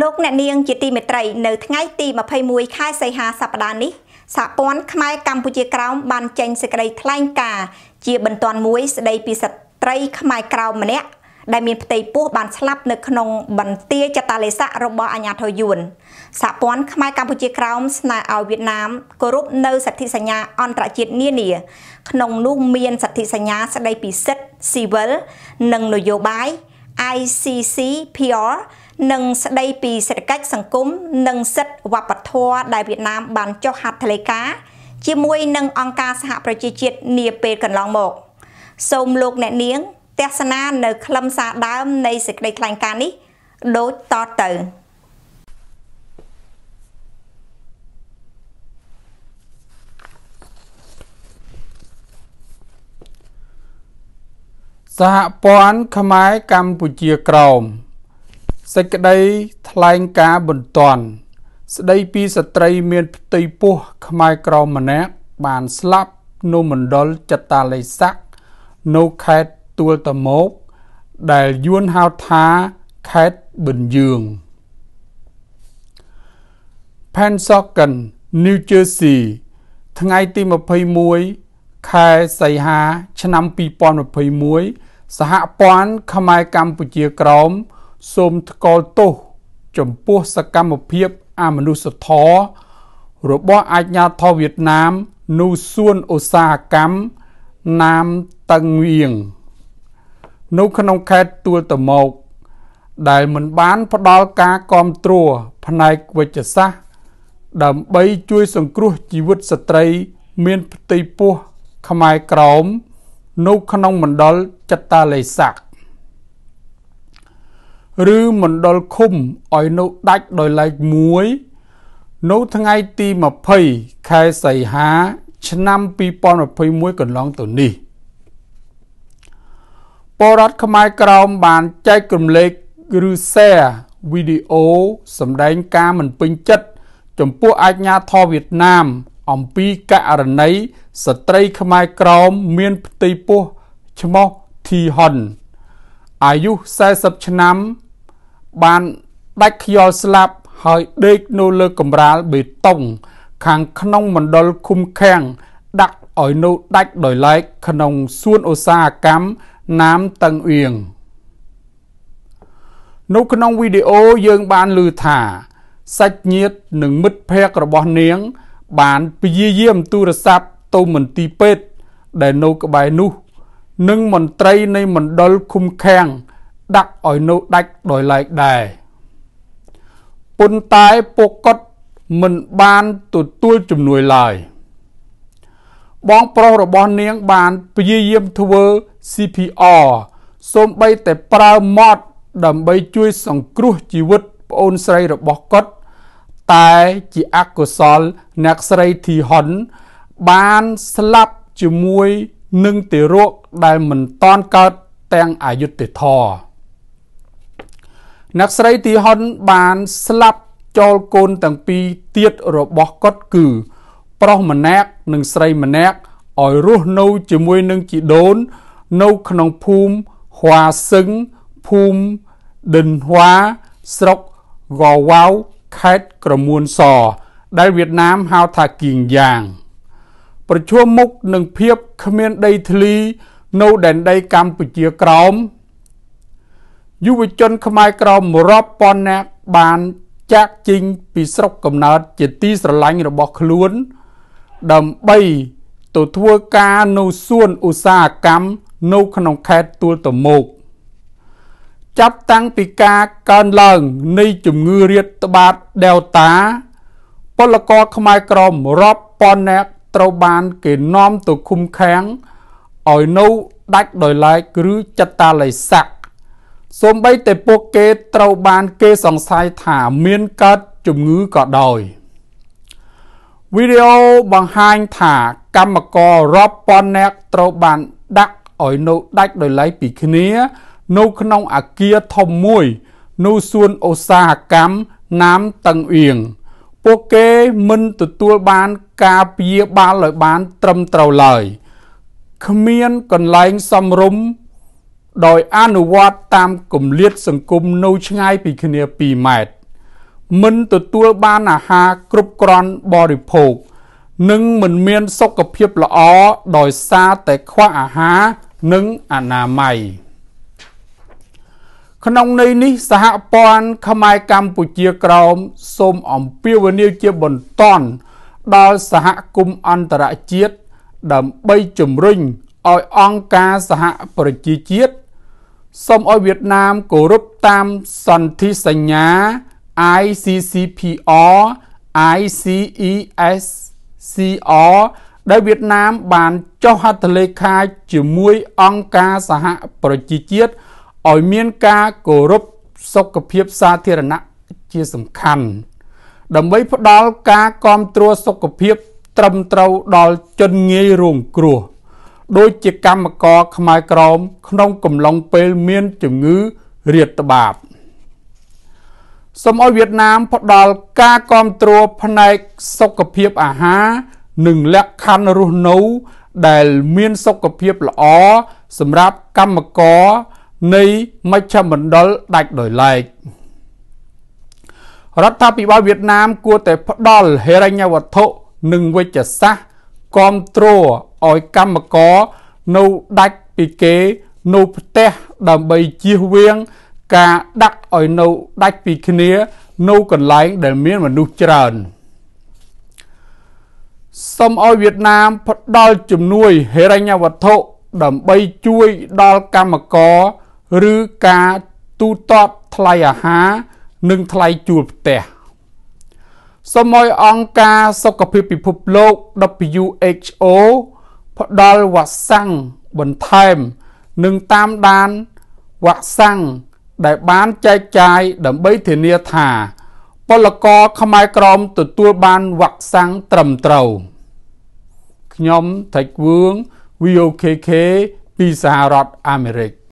លោកអ្នកនាងជាទីមេត្រីនៅថ្ងៃទី21ខែសីហាសប្តាហ៍នេះសហព័ន្ធខ្មែរកម្ពុជាក្រោមបានចេញសេចក្តីថ្លែងការណ៍ជាបន្ទាន់មួយស្តីពីស្ត្រីខ្មែរក្រោមម្នាក់ដែលមានផ្ទៃពោះបានស្លាប់នៅក្នុងបន្ទាយចតាលេស័ករបស់អាញាធរយួនសហព័ន្ធខ្មែរកម្ពុជាក្រោមស្នើឲ្យវៀតណាមគោរពនៅសិទ្ធិសញ្ញាអន្តរជាតិនានា ក្នុងនោះមានសិទ្ធិសញ្ញាស្តីពីសិទ្ធិស៊ីវិលនិងនយោបាយ ICCPR និងស្ដីពីសេដ្ឋកិច្ចសង្គមនិងសិទ្ធិវប្បធម៌ដែលវៀតណាមបានចុះហត្ថលេខាជាមួយនឹងអង្គការសហប្រជាជាតិនាពេលកន្លងមកសូមលោកអ្នកនាងទស្សនានៅខ្លឹមសារដើម នៃសេចក្តីថ្លែងការណ៍នេះដូចតទៅសហព័ន្ធខ្មែរកម្ពុជាក្រោមសេចក្តីថ្លែងការណ៍បន្ទាន់ស្ដីពីស្ត្រីមានផ្ទៃពោះខ្មែរក្រមម្នាក់បានស្លាប់នៅមណ្ឌលចតាលេស័កនៅខេត្តទួលតមោកដែលយួនហៅថាខេត្តប៊ិនយឿង Pensacola New Jersey ថ្ងៃទី21ខែសីហា ឆ្នាំ2021សហព័ន្ធខ្មែរកម្ពុជាក្រមសូមថ្កោលទោសចំពោះសកម្មភាពអមនុស្សធម៌របស់អាជ្ញាធរវៀតណាមនូសួនឧស្សាហកម្មណាមតឹងវៀងនៅក្នុងខេត្តទួលតមោកដែលមិនបានផ្ដល់ការគ្រប់គ្រងផ្នែកវិជ្ជសាស្ត្រដើម្បីជួយសង្គ្រោះជីវិតស្ត្រីមានផ្ទៃពោះខ្មែរក្រោមនៅក្នុងមណ្ឌលចតាលេសាក់ឬមណ្ឌលឃុំឲ្យនៅដាច់ដោយឡែកមួយនៅថ្ងៃទី20ខែសីហា ឆ្នាំ2021កន្លងទៅនេះបរដ្ឋខ្មែរក្រមបានចែកក្រុមលេខឬ share វីដេអូសម្ដែងការមិនពេញចិត្តចំពោះអាជ្ញាធរវៀតណាម អំពីករណីស្ត្រីខ្មែរក្រមមានផ្ទៃពោះឈ្មោះធីហ៊ុន អាយុ40ឆ្នាំបានដាច់ខ្យល់ស្លាប់ហើយដេកនៅលើកម្រាលបេតុង ខាងក្នុងមណ្ឌលឃុំឃាំងដាក់ឲ្យនៅដាច់ដោយឡែក ក្នុងសួនឧស្សាហកម្មណាមតឹងអៀងនៅក្នុងវីដេអូយើងបានឮថាសាច់ញាតិនិងមិត្តភ័ក្តិរបស់នាង បានព្យាយាមទូរស័ព្ទទៅមន្ទីរពេទ្យដែលនៅក្បែរនោះនិងមន្ត្រីនៃមណ្ឌលឃុំឃាំងដាក់ឲ្យនៅដាច់ដោយឡែកដែរប៉ុន្តែពួកគាត់មិនបានទទួលជំនួយឡើយបងប្រុសរបស់នាងបាន ព្យាយាមធ្វើ CPR សូម្បីតែប្រើម៉ត់ដើម្បីជួយ សង្គ្រោះជីវិតប្អូនស្រីរបស់គាត់តែជាអកុសល អ្នកស្រីធីហ៊ុនបានស្លាប់ជាមួយនឹងទារកដែលមិនតន់កើតទាំងអយុត្តិធម៌អ្នកស្រីទីហ៊ុនបានស្លាប់ចូលកូនទាំងពីរទៀតរបស់គាត់គឺ ប្រុសម្នាក់និងស្រីម្នាក់ឲ្យរស់នៅជាមួយនឹងជីដូននៅក្នុងភូមិហွာសឹងភូមិដិនហွာស្រុកកវ៉ៅខេត្តក្រមួនស ដែលវៀតណាមហៅថាគៀងយ៉ាង ប្រឈមមុខនឹងភាពគ្មានដីធ្លីនៅដែនដីកម្ពុជាក្រោមយុវជនខ្មែរក្រមរាប់ពាន់នាក់បានចាក់ជីងពីស្រុកកំណើតជាទីស្រឡាញ់របស់ខ្លួន ដើម្បីទៅធ្វើការនៅសួនឧស្សាហកម្មនៅក្នុងខេត្តទួលតមោកចាប់តាំងពីការកើនឡើង នៃជំងឺរាតត្បាត Delta ពលករខ្មែរក្រមរាប់ពាន់នាក់ត្រូវបាន គេនាំទៅឃុំឃាំងឲ្យនៅដាច់ដោយឡែកឬចតាល័យស័ក្តិសូម្បីតែពួកគេត្រូវបាន គេសង្ស័យថាមានកើតជំងឺក៏ដោយ វីដេអូបង្ហាញថាកម្មកររាប់ពាន់នាក់ត្រូវបានដាក់ឲ្យនៅដាច់ដោយឡែកពីគ្នា នៅក្នុងអាគារធំមួយនៅសួនឧស្សាហកម្មណាមតឹងអៀងពួកគេមិនទទួលបានការព្យាបាលឲ្យបាន ត្រឹមត្រូវឡើយគ្មានកន្លែងសំរុំដោយអនុវត្តតាមគម្លាតសង្គមនៅឆ្ងាយ ពីគ្នា2ម៉ែត្រមិនទទួលបានអាហារគ្រប់គ្រាន់បរិភោគនិងមិនមានសុខភាពល្អដោយសារតែខ្វះអាហារនិងអនាម័យក្នុងន័យនេះសហព័ន្ធខ្មែរកម្ពុជាក្រោមសូមអំពាវនាវជាបន្តដល់សហគមន៍អន្តរជាតិដើម្បីជំរុញឲ្យអង្គការសហប្រជាជាតិសូមឲ្យវៀតណាមគោរពតាមសន្ធិសញ្ញា ICCPR ICESCR ដែលវៀតណាមបានចុះហត្ថលេខាជាមួយអង្គការសហប្រជាជាតិឲ្យមានការគោរពសុខភាពសាធារណៈជាសំខាន់ដើម្បីផ្ដល់ការគ្រប់គ្រងសុខភាពត្រឹមត្រូវដល់ជនងាយរងគ្រោះ។ដូចជាកម្មករ ខ្មែរក្រមក្នុងកំឡុងពេលមានជំងឺរាតត្បាតសូមឲ្យវៀតណាមផ្ដល់ការគ្រប់គ្រងផ្នែកសុខភាពអាហារ និងលក្ខខណ្ឌរស់នៅដែលមានសុខភាពល្អសម្រាប់កម្មករនៃមជ្ឈមណ្ឌលដាច់ដោយឡែករដ្ឋាភិបាលវៀតណាមគួរតែផ្ដល់ហិរញ្ញវត្ថុនិងវិជ្ជសាស្ត្រគ្រប់គ្រងឲ្យកម្មករនៅដាច់ពីគេនៅផ្ទះដើម្បីជៀសវាង ការដាក់ឲ្យនៅដាច់ពីគ្នានៅកន្លែងដែលមានមនុស្សច្រើនសូមឲ្យវៀតណាមផ្ដល់ជំនួយហិរញ្ញវត្ថុដើម្បីជួយដល់កម្មករឬការទូទាត់ថ្លៃអាហារនិងថ្លៃជួលផ្ទះ។សូមឲ្យអង្គការសុខភាពពិភពលោក WHO ផ្ដល់វ៉ាក់សាំងបន្ថែម និងតាមដានវ៉ាក់សាំងដែលបានចែកចាយដើម្បីធានាថាពលករខ្មែរក្រមទទួលបានវ៉ាក់សាំងត្រឹមត្រូវខ្ញុំថៃគួង VOKK ពីសហរដ្ឋអាមេរិក